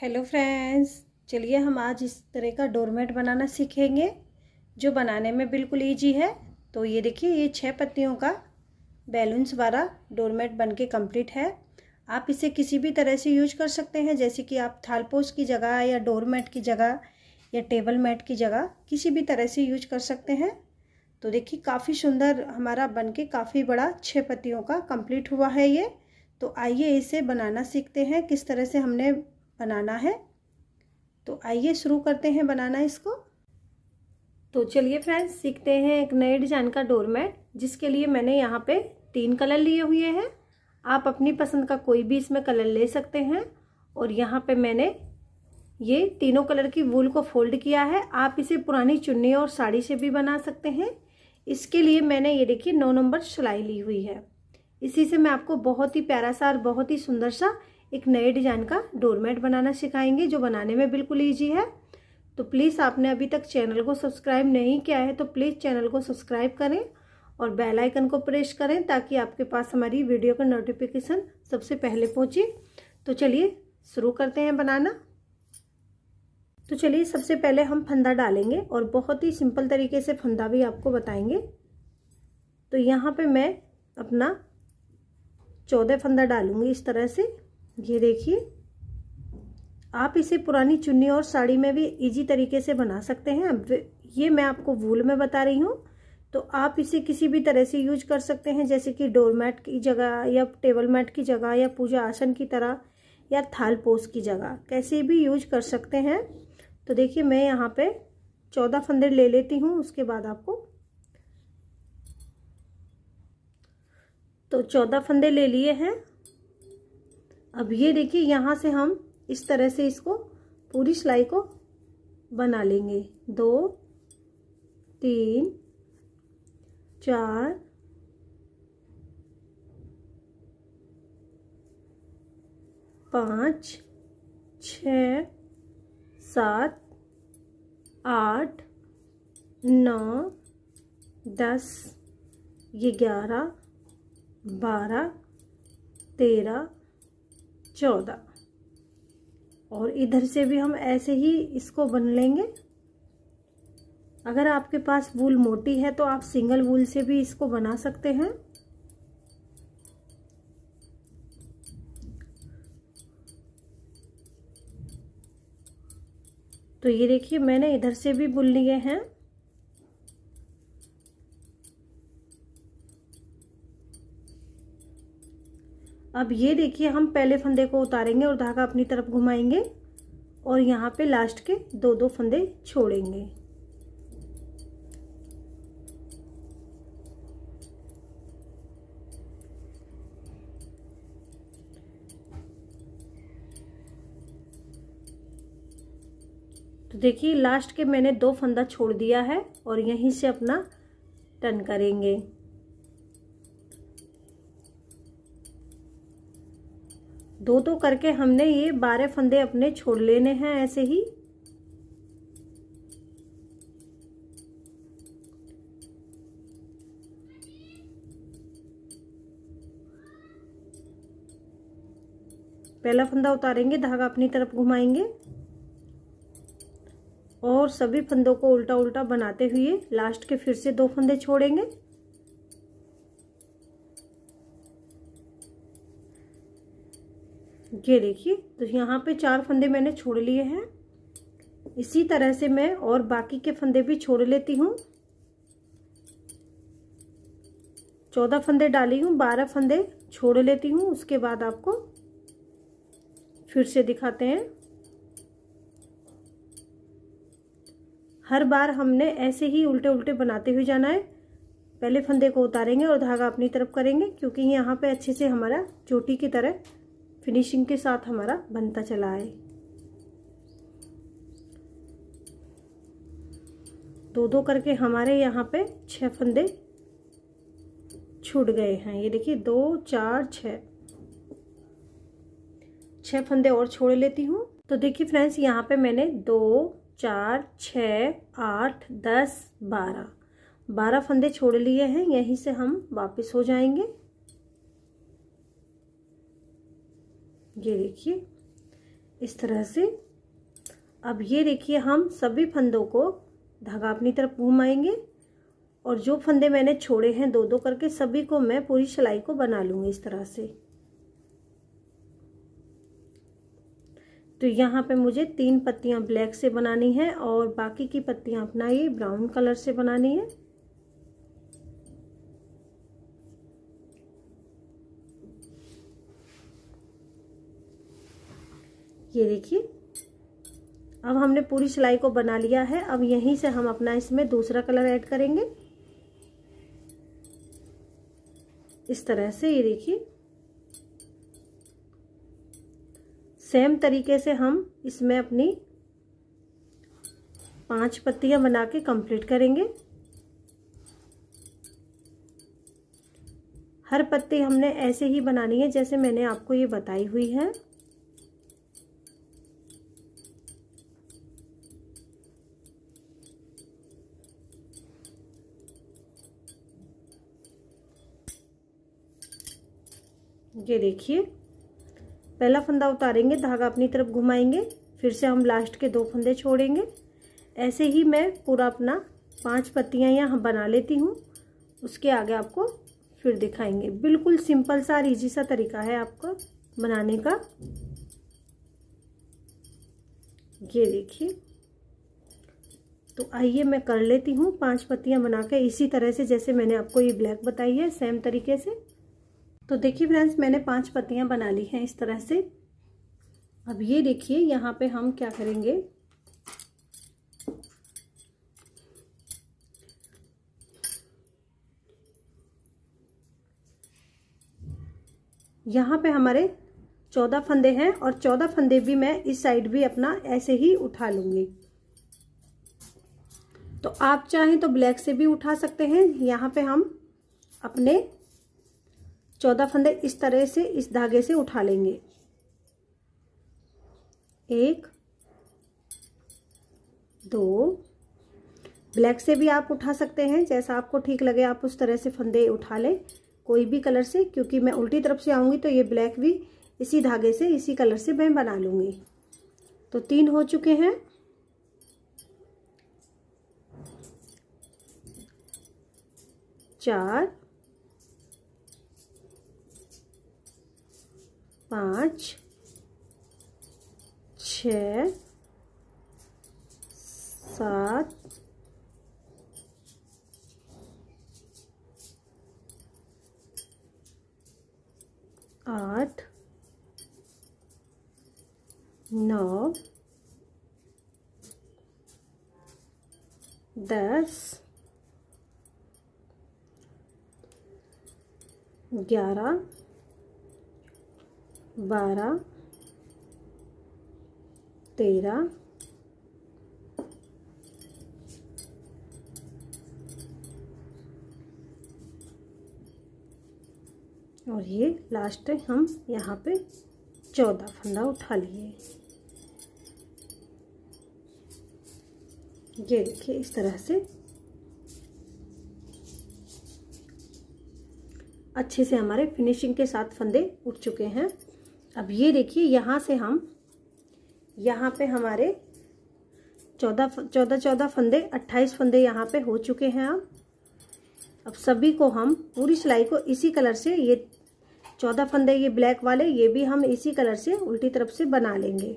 hello friends चलिए हम आज इस तरह का डोरमेट बनाना सीखेंगे जो बनाने में बिल्कुल ईजी है तो ये देखिए ये छः पत्तियों का बैलून्स वाला डोरमेट बनके कंप्लीट है आप इसे किसी भी तरह से यूज कर सकते हैं जैसे कि आप थालपोस की जगह या डोरमेट की जगह या टेबल मेट की जगह किसी भी तरह से यूज कर सकते हैं तो देखिए काफ़ी सुंदर हमारा बन काफ़ी बड़ा छः पत्तियों का कम्प्लीट हुआ है ये तो आइए इसे बनाना सीखते हैं किस तरह से हमने बनाना है तो आइए शुरू करते हैं बनाना इसको तो चलिए फ्रेंड्स सीखते हैं एक नए डिजाइन का डोरमेट जिसके लिए मैंने यहाँ पे तीन कलर लिए हुए हैं आप अपनी पसंद का कोई भी इसमें कलर ले सकते हैं और यहाँ पे मैंने ये तीनों कलर की वूल को फोल्ड किया है आप इसे पुरानी चुन्नी और साड़ी से भी बना सकते हैं इसके लिए मैंने ये देखिए नौ नंबर सिलाई ली हुई है इसी से मैं आपको बहुत ही प्यारा सा और बहुत ही सुंदर सा एक नए डिजाइन का डोरमेट बनाना सिखाएंगे जो बनाने में बिल्कुल ईजी है तो प्लीज़ आपने अभी तक चैनल को सब्सक्राइब नहीं किया है तो प्लीज़ चैनल को सब्सक्राइब करें और बेल आइकन को प्रेस करें ताकि आपके पास हमारी वीडियो का नोटिफिकेशन सबसे पहले पहुंचे तो चलिए शुरू करते हैं बनाना तो चलिए सबसे पहले हम फंदा डालेंगे और बहुत ही सिंपल तरीके से फंदा भी आपको बताएंगे तो यहाँ पे मैं अपना चौदह फंदा डालूंगी इस तरह से ये देखिए आप इसे पुरानी चुन्नी और साड़ी में भी इजी तरीके से बना सकते हैं ये मैं आपको वूल में बता रही हूँ तो आप इसे किसी भी तरह से यूज कर सकते हैं जैसे कि डोरमैट की जगह या टेबल मैट की जगह या पूजा आसन की तरह या थाल पोस की जगह कैसे भी यूज कर सकते हैं तो देखिए मैं यहाँ पे चौदह फंदे ले लेती हूँ उसके बाद आपको तो चौदह फंदे ले लिए हैं अब ये देखिए यहाँ से हम इस तरह से इसको पूरी सिलाई को बना लेंगे दो तीन चार पाँच छ सात आठ नौ दस ग्यारह बारह तेरह चौदह और इधर से भी हम ऐसे ही इसको बन लेंगे अगर आपके पास वूल मोटी है तो आप सिंगल वूल से भी इसको बना सकते हैं तो ये देखिए मैंने इधर से भी बुन लिए हैं अब ये देखिए हम पहले फंदे को उतारेंगे और धागा अपनी तरफ घुमाएंगे और यहाँ पे लास्ट के दो दो फंदे छोड़ेंगे तो देखिए लास्ट के मैंने दो फंदा छोड़ दिया है और यहीं से अपना टर्न करेंगे दो दो करके हमने ये बारह फंदे अपने छोड़ लेने हैं ऐसे ही पहला फंदा उतारेंगे धागा अपनी तरफ घुमाएंगे और सभी फंदों को उल्टा उल्टा बनाते हुए लास्ट के फिर से दो फंदे छोड़ेंगे ये देखिए तो यहाँ पे चार फंदे मैंने छोड़ लिए हैं इसी तरह से मैं और बाकी के फंदे भी छोड़ लेती हूँ चौदह फंदे डाली हूँ बारह फंदे छोड़ लेती हूँ उसके बाद आपको फिर से दिखाते हैं हर बार हमने ऐसे ही उल्टे उल्टे बनाते हुए जाना है पहले फंदे को उतारेंगे और धागा अपनी तरफ करेंगे क्योंकि यहाँ पे अच्छे से हमारा चोटी की तरह फिनिशिंग के साथ हमारा बनता चला आए दो दो करके हमारे यहाँ पे छह फंदे छूट गए हैं ये देखिए दो चार छ छः फंदे और छोड़ लेती हूँ तो देखिए फ्रेंड्स यहाँ पे मैंने दो चार छ आठ दस बारह बारह फंदे छोड़ लिए हैं यहीं से हम वापस हो जाएंगे ये देखिए इस तरह से अब ये देखिए हम सभी फंदों को धागा अपनी तरफ घुमाएंगे और जो फंदे मैंने छोड़े हैं दो दो करके सभी को मैं पूरी सिलाई को बना लूँगी इस तरह से तो यहाँ पे मुझे तीन पत्तियाँ ब्लैक से बनानी है और बाकी की पत्तियाँ अपना ये ब्राउन कलर से बनानी है ये देखिए अब हमने पूरी सिलाई को बना लिया है अब यहीं से हम अपना इसमें दूसरा कलर ऐड करेंगे इस तरह से ये देखिए सेम तरीके से हम इसमें अपनी पांच पत्तियां बना के कंप्लीट करेंगे हर पत्ती हमने ऐसे ही बनानी है जैसे मैंने आपको ये बताई हुई है ये देखिए पहला फंदा उतारेंगे धागा अपनी तरफ घुमाएंगे फिर से हम लास्ट के दो फंदे छोड़ेंगे ऐसे ही मैं पूरा अपना पांच पत्तियां यहाँ बना लेती हूँ उसके आगे आपको फिर दिखाएंगे बिल्कुल सिंपल सा और ईजी सा तरीका है आपका बनाने का ये देखिए तो आइए मैं कर लेती हूँ पांच पत्तियाँ बना के इसी तरह से जैसे मैंने आपको ये ब्लैक बताई है सेम तरीके से तो देखिए फ्रेंड्स मैंने पांच पत्तियां बना ली हैं इस तरह से अब ये देखिए यहाँ पे हम क्या करेंगे यहाँ पे हमारे चौदह फंदे हैं और चौदह फंदे भी मैं इस साइड भी अपना ऐसे ही उठा लूंगी तो आप चाहें तो ब्लैक से भी उठा सकते हैं यहाँ पे हम अपने चौदह फंदे इस तरह से इस धागे से उठा लेंगे एक दो ब्लैक से भी आप उठा सकते हैं जैसा आपको ठीक लगे आप उस तरह से फंदे उठा लें कोई भी कलर से क्योंकि मैं उल्टी तरफ से आऊँगी तो ये ब्लैक भी इसी धागे से इसी कलर से मैं बना लूँगी तो तीन हो चुके हैं चार पाँच छ सात आठ नौ दस ग्यारह बारह तेरह और ये लास्ट है हम यहाँ पे चौदह फंदा उठा लिए ये देखिए इस तरह से अच्छे से हमारे फिनिशिंग के साथ फंदे उठ चुके हैं अब ये देखिए यहाँ से हम यहाँ पे हमारे चौदह चौदह चौदह फंदे अट्ठाईस फंदे यहाँ पे हो चुके हैं अब अब सभी को हम पूरी सिलाई को इसी कलर से ये चौदह फंदे ये ब्लैक वाले ये भी हम इसी कलर से उल्टी तरफ से बना लेंगे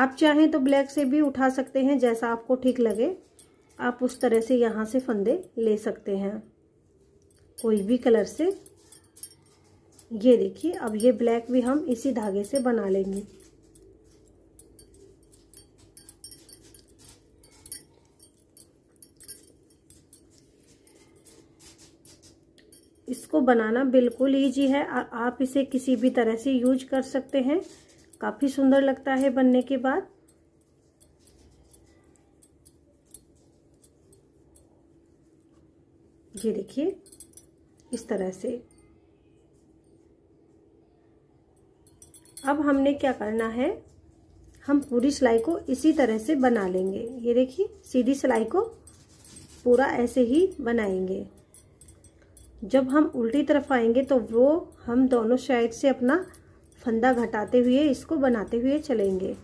आप चाहें तो ब्लैक से भी उठा सकते हैं जैसा आपको ठीक लगे आप उस तरह से यहाँ से फंदे ले सकते हैं कोई भी कलर से ये देखिए अब ये ब्लैक भी हम इसी धागे से बना लेंगे इसको बनाना बिल्कुल ईजी है और आप इसे किसी भी तरह से यूज कर सकते हैं काफ़ी सुंदर लगता है बनने के बाद ये देखिए इस तरह से अब हमने क्या करना है हम पूरी सिलाई को इसी तरह से बना लेंगे ये देखिए सीधी सिलाई को पूरा ऐसे ही बनाएंगे जब हम उल्टी तरफ आएंगे तो वो हम दोनों साइड से अपना फंदा घटाते हुए इसको बनाते हुए चलेंगे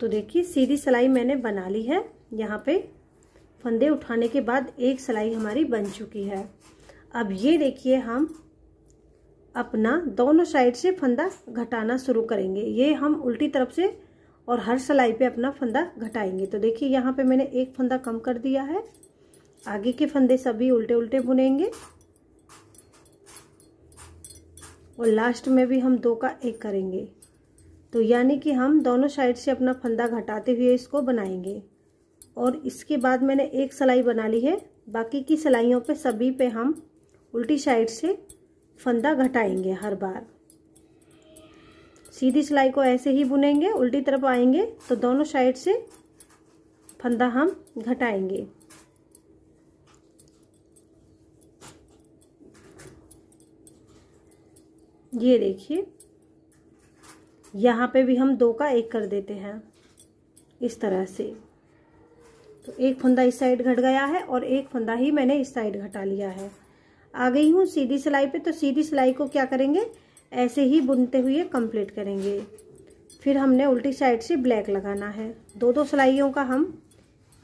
तो देखिए सीधी सिलाई मैंने बना ली है यहाँ पे फंदे उठाने के बाद एक सिलाई हमारी बन चुकी है अब ये देखिए हम अपना दोनों साइड से फंदा घटाना शुरू करेंगे ये हम उल्टी तरफ से और हर सिलाई पे अपना फंदा घटाएंगे तो देखिए यहाँ पे मैंने एक फंदा कम कर दिया है आगे के फंदे सभी उल्टे उल्टे बुनेंगे और लास्ट में भी हम दो का एक करेंगे तो यानी कि हम दोनों साइड से अपना फंदा घटाते हुए इसको बनाएंगे और इसके बाद मैंने एक सिलाई बना ली है बाकी की सिलाइयों पे सभी पे हम उल्टी साइड से फंदा घटाएंगे हर बार सीधी सिलाई को ऐसे ही बुनेंगे उल्टी तरफ आएंगे तो दोनों साइड से फंदा हम घटाएंगे ये देखिए यहाँ पे भी हम दो का एक कर देते हैं इस तरह से तो एक फंदा इस साइड घट गया है और एक फंदा ही मैंने इस साइड घटा लिया है आ गई हूँ सीधी सिलाई पे तो सीधी सिलाई को क्या करेंगे ऐसे ही बुनते हुए कंप्लीट करेंगे फिर हमने उल्टी साइड से ब्लैक लगाना है दो दो सिलाइयों का हम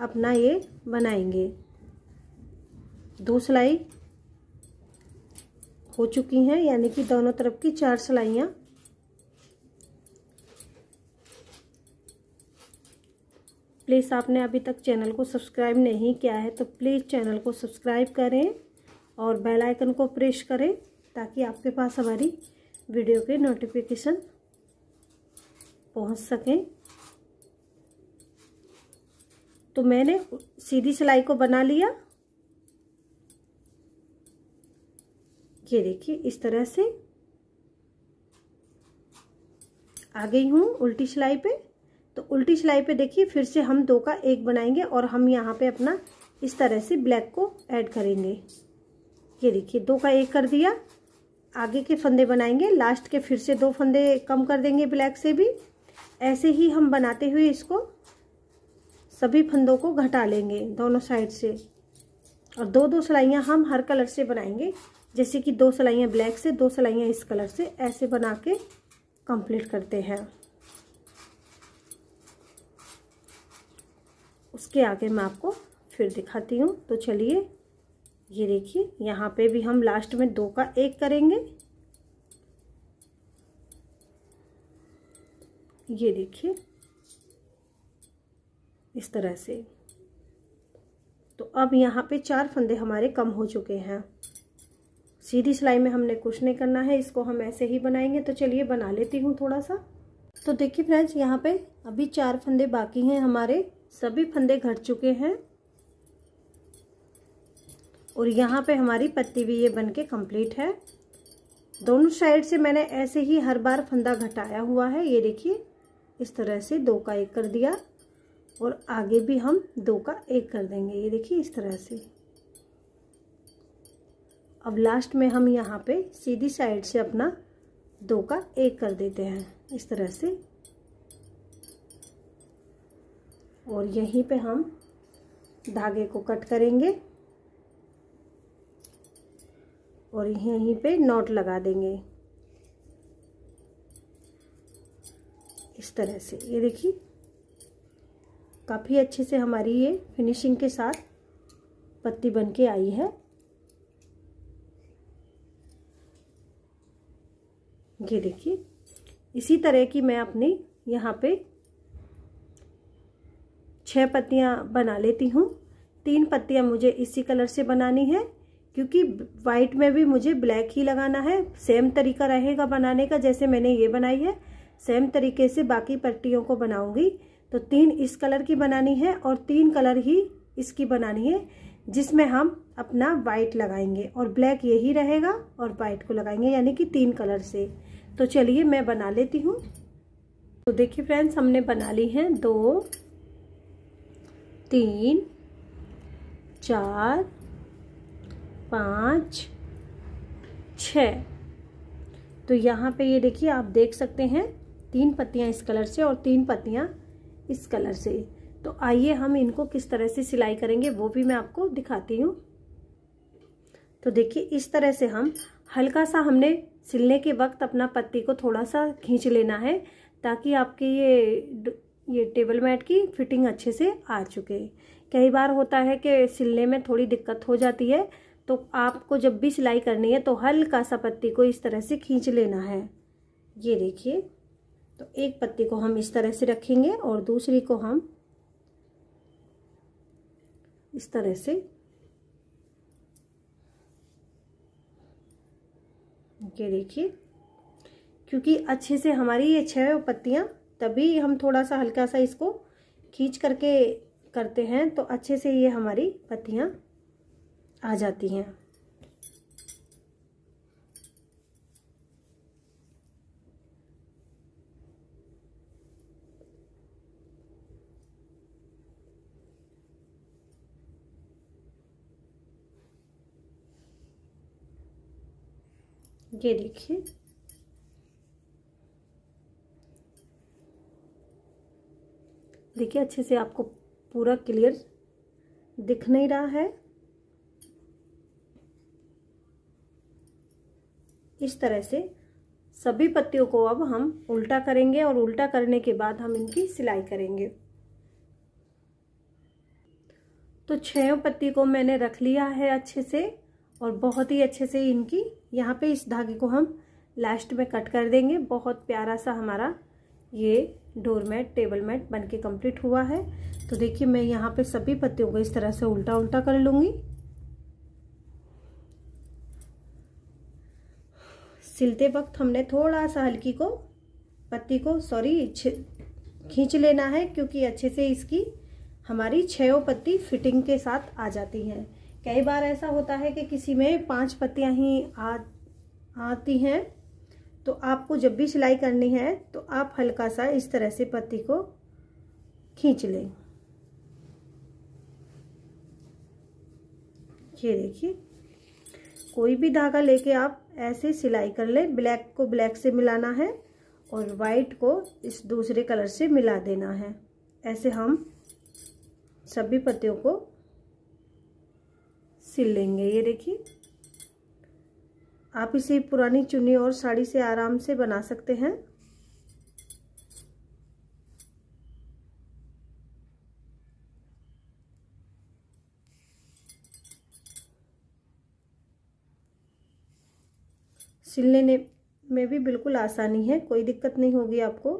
अपना ये बनाएंगे दो सिलाई हो चुकी हैं यानी कि दोनों तरफ की चार सिलाइयाँ प्लीज़ आपने अभी तक चैनल को सब्सक्राइब नहीं किया है तो प्लीज़ चैनल को सब्सक्राइब करें और बेल आइकन को प्रेस करें ताकि आपके पास हमारी वीडियो के नोटिफिकेशन पहुंच सकें तो मैंने सीधी सिलाई को बना लिया ये देखिए इस तरह से आ गई हूँ उल्टी सिलाई पे तो उल्टी सिलाई पे देखिए फिर से हम दो का एक बनाएंगे और हम यहाँ पे अपना इस तरह से ब्लैक को ऐड करेंगे ये देखिए दो का एक कर दिया आगे के फंदे बनाएंगे लास्ट के फिर से दो फंदे कम कर देंगे ब्लैक से भी ऐसे ही हम बनाते हुए इसको सभी फंदों को घटा लेंगे दोनों साइड से और दो दो सिलाइयाँ हम हर कलर से बनाएंगे जैसे कि दो सिलाइयाँ ब्लैक से दो सिलाइयाँ इस कलर से ऐसे बना के कंप्लीट करते हैं उसके आगे मैं आपको फिर दिखाती हूँ तो चलिए ये देखिए यहाँ पे भी हम लास्ट में दो का एक करेंगे ये देखिए इस तरह से तो अब यहाँ पे चार फंदे हमारे कम हो चुके हैं सीधी सिलाई में हमने कुछ नहीं करना है इसको हम ऐसे ही बनाएंगे तो चलिए बना लेती हूँ थोड़ा सा तो देखिए फ्रेंड्स यहाँ पे अभी चार फंदे बाकी हैं हमारे सभी फंदे घट चुके हैं और यहाँ पे हमारी पत्ती भी ये बनके कंप्लीट है दोनों साइड से मैंने ऐसे ही हर बार फंदा घटाया हुआ है ये देखिए इस तरह से दो का एक कर दिया और आगे भी हम दो का एक कर देंगे ये देखिए इस तरह से अब लास्ट में हम यहाँ पे सीधी साइड से अपना दो का एक कर देते हैं इस तरह से और यहीं पे हम धागे को कट करेंगे और यहीं पे नॉट लगा देंगे इस तरह से ये देखिए काफ़ी अच्छे से हमारी ये फिनिशिंग के साथ पत्ती बन के आई है ये देखिए इसी तरह की मैं अपनी यहाँ पे छः पत्तियाँ बना लेती हूँ तीन पत्तियाँ मुझे इसी कलर से बनानी है क्योंकि वाइट में भी मुझे ब्लैक ही लगाना है सेम तरीका रहेगा बनाने का जैसे मैंने ये बनाई है सेम तरीके से बाकी पट्टियों को बनाऊंगी तो तीन इस कलर की बनानी है और तीन कलर ही इसकी बनानी है जिसमें हम अपना वाइट लगाएंगे और ब्लैक यही रहेगा और वाइट को लगाएंगे यानी कि तीन कलर से तो चलिए मैं बना लेती हूँ तो देखिए फ्रेंड्स हमने बना ली हैं दो तीन चार पाँच छ तो यहाँ पे ये देखिए आप देख सकते हैं तीन पत्तियाँ इस कलर से और तीन पत्तियाँ इस कलर से तो आइए हम इनको किस तरह से सिलाई करेंगे वो भी मैं आपको दिखाती हूँ तो देखिए इस तरह से हम हल्का सा हमने सिलने के वक्त अपना पत्ती को थोड़ा सा खींच लेना है ताकि आपके ये ये टेबल मैट की फिटिंग अच्छे से आ चुके कई बार होता है कि सिलने में थोड़ी दिक्कत हो जाती है तो आपको जब भी सिलाई करनी है तो हल्का सा पत्ती को इस तरह से खींच लेना है ये देखिए तो एक पत्ती को हम इस तरह से रखेंगे और दूसरी को हम इस तरह से ये देखिए क्योंकि अच्छे से हमारी ये छह पत्तियाँ तभी हम थोड़ा सा हल्का सा इसको खींच करके करते हैं तो अच्छे से ये हमारी पत्तियाँ आ जाती हैं ये देखिए देखिए अच्छे से आपको पूरा क्लियर दिख नहीं रहा है इस तरह से सभी पत्तियों को अब हम उल्टा करेंगे और उल्टा करने के बाद हम इनकी सिलाई करेंगे तो छयों पत्ती को मैंने रख लिया है अच्छे से और बहुत ही अच्छे से इनकी यहाँ पे इस धागे को हम लास्ट में कट कर देंगे बहुत प्यारा सा हमारा ये डोर मैट टेबल मैट बन के कम्प्लीट हुआ है तो देखिए मैं यहाँ पे सभी पत्तियों को इस तरह से उल्टा उल्टा कर लूँगी सिलते वक्त हमने थोड़ा सा हल्की को पत्ती को सॉरी खींच लेना है क्योंकि अच्छे से इसकी हमारी छो पत्ती फिटिंग के साथ आ जाती हैं कई बार ऐसा होता है कि किसी में पांच पत्तियां ही आ आती हैं तो आपको जब भी सिलाई करनी है तो आप हल्का सा इस तरह से पत्ती को खींच लें ये देखिए कोई भी धागा लेके आप ऐसे सिलाई कर लें ब्लैक को ब्लैक से मिलाना है और वाइट को इस दूसरे कलर से मिला देना है ऐसे हम सभी पत्तियों को सिल लेंगे ये देखिए आप इसे पुरानी चुन्नी और साड़ी से आराम से बना सकते हैं सिलने में भी बिल्कुल आसानी है कोई दिक्कत नहीं होगी आपको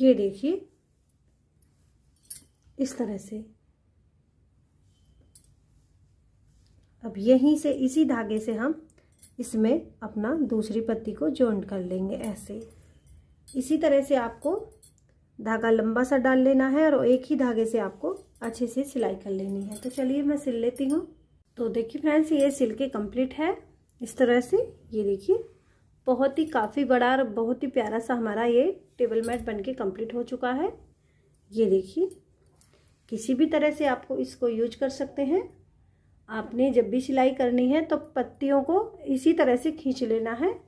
ये देखिए इस तरह से अब यहीं से इसी धागे से हम इसमें अपना दूसरी पत्ती को जॉइंट कर लेंगे ऐसे इसी तरह से आपको धागा लंबा सा डाल लेना है और एक ही धागे से आपको अच्छे से सिलाई कर लेनी है तो चलिए मैं सिल लेती हूँ तो देखिए फ्रेंड्स ये सिल के कंप्लीट है इस तरह से ये देखिए बहुत ही काफ़ी बड़ा और बहुत ही प्यारा सा हमारा ये टेबल मैट बन के कम्प्लीट हो चुका है ये देखिए किसी भी तरह से आपको इसको यूज कर सकते हैं आपने जब भी सिलाई करनी है तो पत्तियों को इसी तरह से खींच लेना है